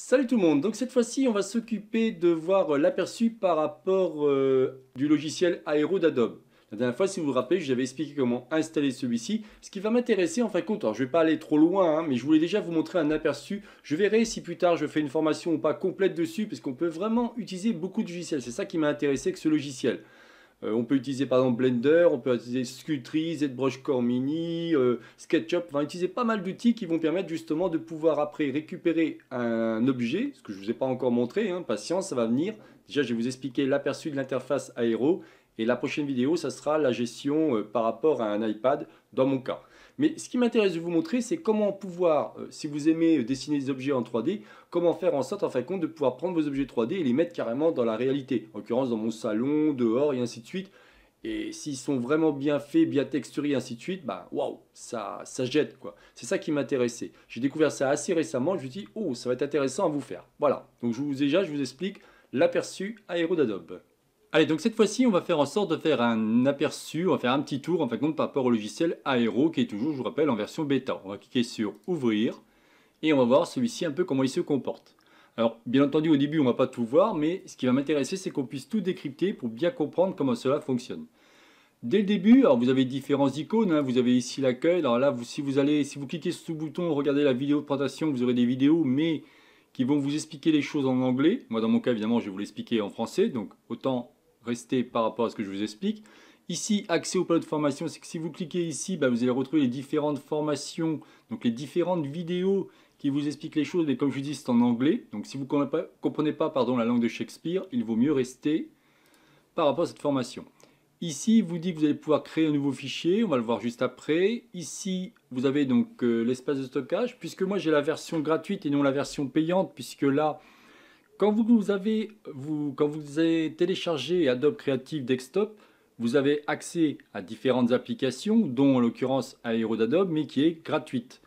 Salut tout le monde, donc cette fois-ci on va s'occuper de voir euh, l'aperçu par rapport euh, du logiciel Aero d'Adobe. La dernière fois si vous vous rappelez avais expliqué comment installer celui-ci, ce qui va m'intéresser en fin de compte, alors je vais pas aller trop loin hein, mais je voulais déjà vous montrer un aperçu, je verrai si plus tard je fais une formation ou pas complète dessus parce qu'on peut vraiment utiliser beaucoup de logiciels, c'est ça qui m'a intéressé que ce logiciel. Euh, on peut utiliser par exemple Blender, on peut utiliser Sculptree, ZBrush Core Mini, euh, SketchUp. SketchUp, va utiliser pas mal d'outils qui vont permettre justement de pouvoir après récupérer un objet, ce que je ne vous ai pas encore montré, hein. patience, ça va venir. Déjà, je vais vous expliquer l'aperçu de l'interface aéro et la prochaine vidéo, ça sera la gestion euh, par rapport à un iPad dans mon cas. Mais ce qui m'intéresse de vous montrer, c'est comment pouvoir, euh, si vous aimez euh, dessiner des objets en 3D, comment faire en sorte, en fin de compte, de pouvoir prendre vos objets 3D et les mettre carrément dans la réalité. En l'occurrence, dans mon salon, dehors, et ainsi de suite. Et s'ils sont vraiment bien faits, bien texturés, ainsi de suite, bah waouh, ça, ça jette quoi. C'est ça qui m'intéressait. J'ai découvert ça assez récemment. Je me suis dit, oh, ça va être intéressant à vous faire. Voilà. Donc je vous déjà, je vous explique l'aperçu aéro d'Adobe. Allez, donc cette fois-ci, on va faire en sorte de faire un aperçu, on va faire un petit tour en fait par rapport au logiciel Aero qui est toujours, je vous rappelle, en version bêta. On va cliquer sur Ouvrir et on va voir celui-ci un peu comment il se comporte. Alors, bien entendu, au début, on ne va pas tout voir, mais ce qui va m'intéresser, c'est qu'on puisse tout décrypter pour bien comprendre comment cela fonctionne. Dès le début, vous avez différentes icônes, hein. vous avez ici l'accueil, alors là, si, vous allez, si vous cliquez sur ce bouton, regardez la vidéo de présentation, vous aurez des vidéos, mais qui vont vous expliquer les choses en anglais. Moi, dans mon cas, évidemment, je vais vous l'expliquer en français, donc autant rester par rapport à ce que je vous explique. Ici, accès au plan de formation, c'est que si vous cliquez ici, bah, vous allez retrouver les différentes formations, donc les différentes vidéos qui vous expliquent les choses. Mais comme je vous dis, c'est en anglais. Donc si vous ne comprenez pas, pardon, la langue de Shakespeare, il vaut mieux rester par rapport à cette formation. Ici, vous dit que vous allez pouvoir créer un nouveau fichier, on va le voir juste après. Ici, vous avez donc euh, l'espace de stockage, puisque moi j'ai la version gratuite et non la version payante, puisque là, quand vous, avez, téléchargé Adobe Creative Desktop, vous avez accès à différentes applications, dont en l'occurrence Aero d'Adobe, mais qui est gratuite.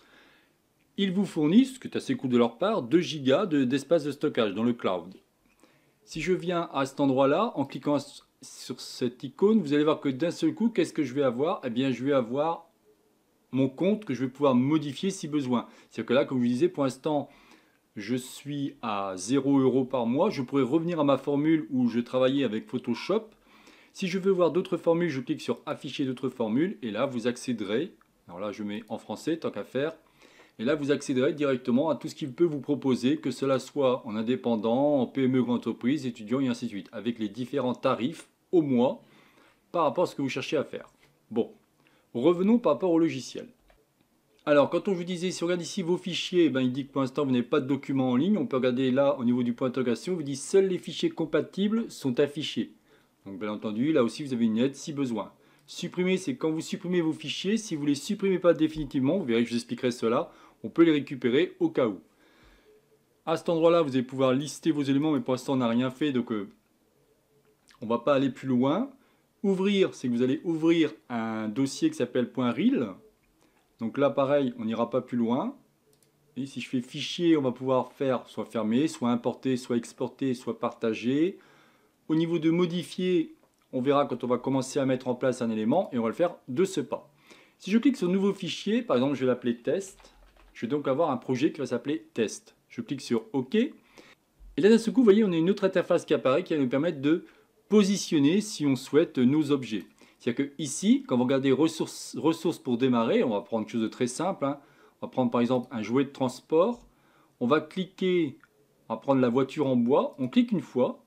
Ils vous fournissent, ce qui est assez cool de leur part, 2 Go d'espace de stockage dans le cloud. Si je viens à cet endroit-là, en cliquant sur cette icône, vous allez voir que d'un seul coup, qu'est-ce que je vais avoir Eh bien, je vais avoir mon compte que je vais pouvoir modifier si besoin. C'est-à-dire que là, comme je vous disais, pour l'instant, je suis à 0 euros par mois. Je pourrais revenir à ma formule où je travaillais avec Photoshop. Si je veux voir d'autres formules, je clique sur afficher d'autres formules et là vous accéderez. Alors là je mets en français tant qu'à faire. Et là vous accéderez directement à tout ce qu'il peut vous proposer, que cela soit en indépendant, en PME ou entreprise, étudiant et ainsi de suite, avec les différents tarifs au mois par rapport à ce que vous cherchez à faire. Bon, revenons par rapport au logiciel. Alors, quand on vous disait, si on regarde ici vos fichiers, eh ben, il dit que pour l'instant, vous n'avez pas de documents en ligne. On peut regarder là, au niveau du point d'interrogation, vous dit seuls les fichiers compatibles sont affichés. Donc, bien entendu, là aussi, vous avez une aide si besoin. Supprimer, c'est quand vous supprimez vos fichiers, si vous ne les supprimez pas définitivement, vous verrez que je vous expliquerai cela, on peut les récupérer au cas où. À cet endroit-là, vous allez pouvoir lister vos éléments, mais pour l'instant, on n'a rien fait, donc euh, on ne va pas aller plus loin. Ouvrir, c'est que vous allez ouvrir un dossier qui s'appelle .ril. Donc là, pareil, on n'ira pas plus loin. Et si je fais fichier, on va pouvoir faire soit fermer, soit importer, soit exporter, soit partager. Au niveau de modifier, on verra quand on va commencer à mettre en place un élément et on va le faire de ce pas. Si je clique sur nouveau fichier, par exemple, je vais l'appeler test. Je vais donc avoir un projet qui va s'appeler test. Je clique sur OK. Et là, d'un seul coup, vous voyez, on a une autre interface qui apparaît qui va nous permettre de positionner si on souhaite nos objets. C'est-à-dire que ici, quand vous regardez ressources, pour démarrer, on va prendre quelque chose de très simple. Hein. On va prendre par exemple un jouet de transport. On va cliquer, on va prendre la voiture en bois. On clique une fois.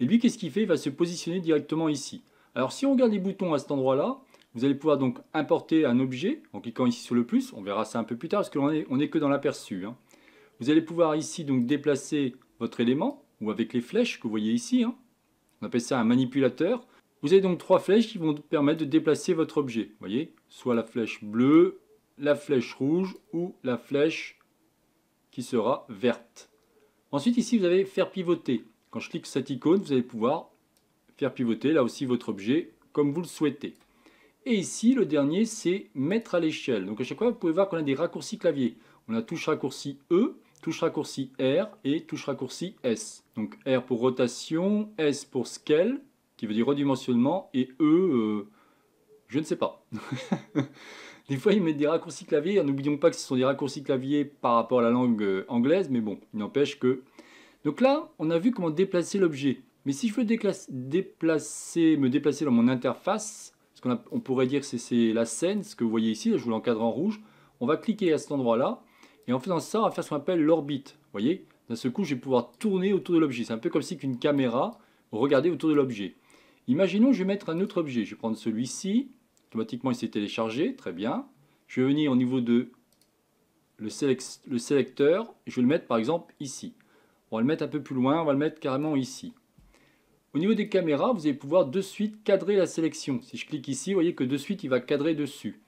Et lui, qu'est-ce qu'il fait Il va se positionner directement ici. Alors si on regarde les boutons à cet endroit-là, vous allez pouvoir donc importer un objet en cliquant ici sur le plus. On verra ça un peu plus tard parce que n'est on est que dans l'aperçu. Hein. Vous allez pouvoir ici donc déplacer votre élément ou avec les flèches que vous voyez ici. Hein. On appelle ça un manipulateur. Vous avez donc trois flèches qui vont permettre de déplacer votre objet. Vous voyez, soit la flèche bleue, la flèche rouge ou la flèche qui sera verte. Ensuite, ici, vous avez faire pivoter. Quand je clique sur cette icône, vous allez pouvoir faire pivoter là aussi votre objet comme vous le souhaitez. Et ici, le dernier, c'est mettre à l'échelle. Donc à chaque fois, vous pouvez voir qu'on a des raccourcis clavier. On a touche raccourci E, touche raccourci R et touche raccourci S. Donc R pour rotation, S pour scale, qui veut dire redimensionnement, et e, eux, je ne sais pas. des fois, ils mettent des raccourcis clavier. N'oublions pas que ce sont des raccourcis clavier par rapport à la langue euh, anglaise, mais bon, il n'empêche que. Donc là, on a vu comment déplacer l'objet. Mais si je veux déplacer, me déplacer dans mon interface, ce qu'on on pourrait dire c'est la scène, ce que vous voyez ici, je vous l'encadre en rouge, on va cliquer à cet endroit-là, et en faisant ça, on va faire ce qu'on appelle l'orbite. Vous voyez D'un seul coup, je vais pouvoir tourner autour de l'objet. C'est un peu comme si une caméra regardait autour de l'objet. Imaginons, je vais mettre un autre objet. Je vais prendre celui-ci. Automatiquement, il s'est téléchargé. Très bien. Je vais venir au niveau de le, sélecteur. Je vais le mettre, par exemple, ici. On va le mettre un peu plus loin. On va le mettre carrément ici. Au niveau des caméras, vous allez pouvoir de suite cadrer la sélection. Si je clique ici, vous voyez que de suite, il va cadrer dessus.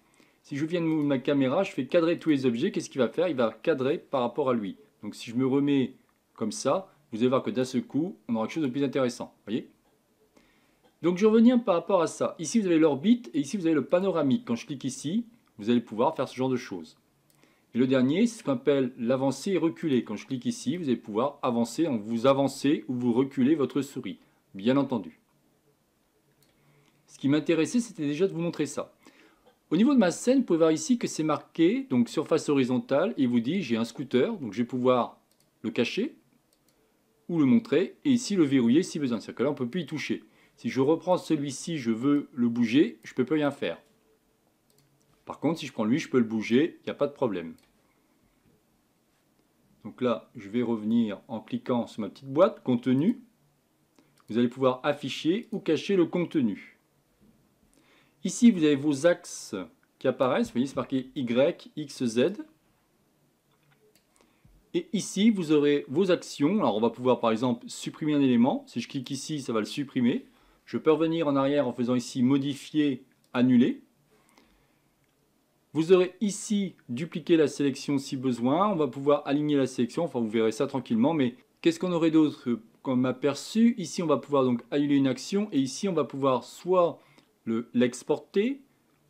Si je viens de ma caméra, je fais cadrer tous les objets. Qu'est-ce qu'il va faire Il va cadrer par rapport à lui. Donc si je me remets comme ça, vous allez voir que d'un seul coup, on aura quelque chose de plus intéressant. voyez donc je revenir par rapport à ça. Ici, vous avez l'orbite et ici, vous avez le panoramique. Quand je clique ici, vous allez pouvoir faire ce genre de choses. Et le dernier, c'est ce qu'on appelle l'avancer et reculer. Quand je clique ici, vous allez pouvoir avancer, vous avancer ou vous reculer votre souris, bien entendu. Ce qui m'intéressait, c'était déjà de vous montrer ça. Au niveau de ma scène, vous pouvez voir ici que c'est marqué, donc surface horizontale, et il vous dit j'ai un scooter, donc je vais pouvoir le cacher ou le montrer, et ici le verrouiller si besoin, c'est-à-dire que là on ne peut plus y toucher. Si je reprends celui-ci, je veux le bouger, je ne peux plus rien faire. Par contre, si je prends lui, je peux le bouger, il n'y a pas de problème. Donc là, je vais revenir en cliquant sur ma petite boîte, contenu. Vous allez pouvoir afficher ou cacher le contenu. Ici, vous avez vos axes qui apparaissent. Vous voyez, c'est marqué Y, X, Z. Et ici, vous aurez vos actions. Alors, on va pouvoir, par exemple, supprimer un élément. Si je clique ici, ça va le supprimer. Je peux revenir en arrière en faisant ici modifier, annuler. Vous aurez ici dupliquer la sélection si besoin. On va pouvoir aligner la sélection. Enfin, vous verrez ça tranquillement. Mais qu'est-ce qu'on aurait d'autre comme aperçu Ici, on va pouvoir donc annuler une action. Et ici, on va pouvoir soit l'exporter.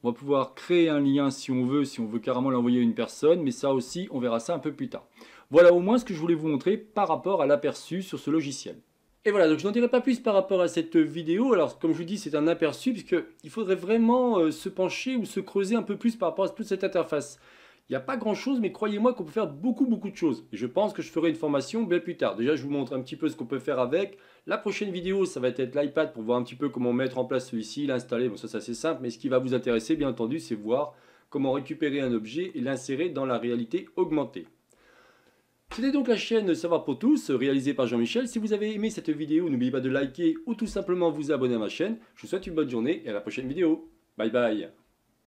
on va pouvoir créer un lien si on veut, si on veut carrément l'envoyer à une personne. Mais ça aussi, on verra ça un peu plus tard. Voilà au moins ce que je voulais vous montrer par rapport à l'aperçu sur ce logiciel. Et voilà, donc je n'en dirai pas plus par rapport à cette vidéo. Alors, comme je vous dis, c'est un aperçu, puisqu'il faudrait vraiment euh, se pencher ou se creuser un peu plus par rapport à toute cette interface. Il n'y a pas grand-chose, mais croyez-moi qu'on peut faire beaucoup, beaucoup de choses. Et je pense que je ferai une formation bien plus tard. Déjà, je vous montre un petit peu ce qu'on peut faire avec. La prochaine vidéo, ça va être l'iPad pour voir un petit peu comment mettre en place celui-ci, l'installer. Bon, ça, c'est assez simple, mais ce qui va vous intéresser, bien entendu, c'est voir comment récupérer un objet et l'insérer dans la réalité augmentée. C'était donc la chaîne Savoir pour tous, réalisée par Jean-Michel. Si vous avez aimé cette vidéo, n'oubliez pas de liker ou tout simplement vous abonner à ma chaîne. Je vous souhaite une bonne journée et à la prochaine vidéo. Bye bye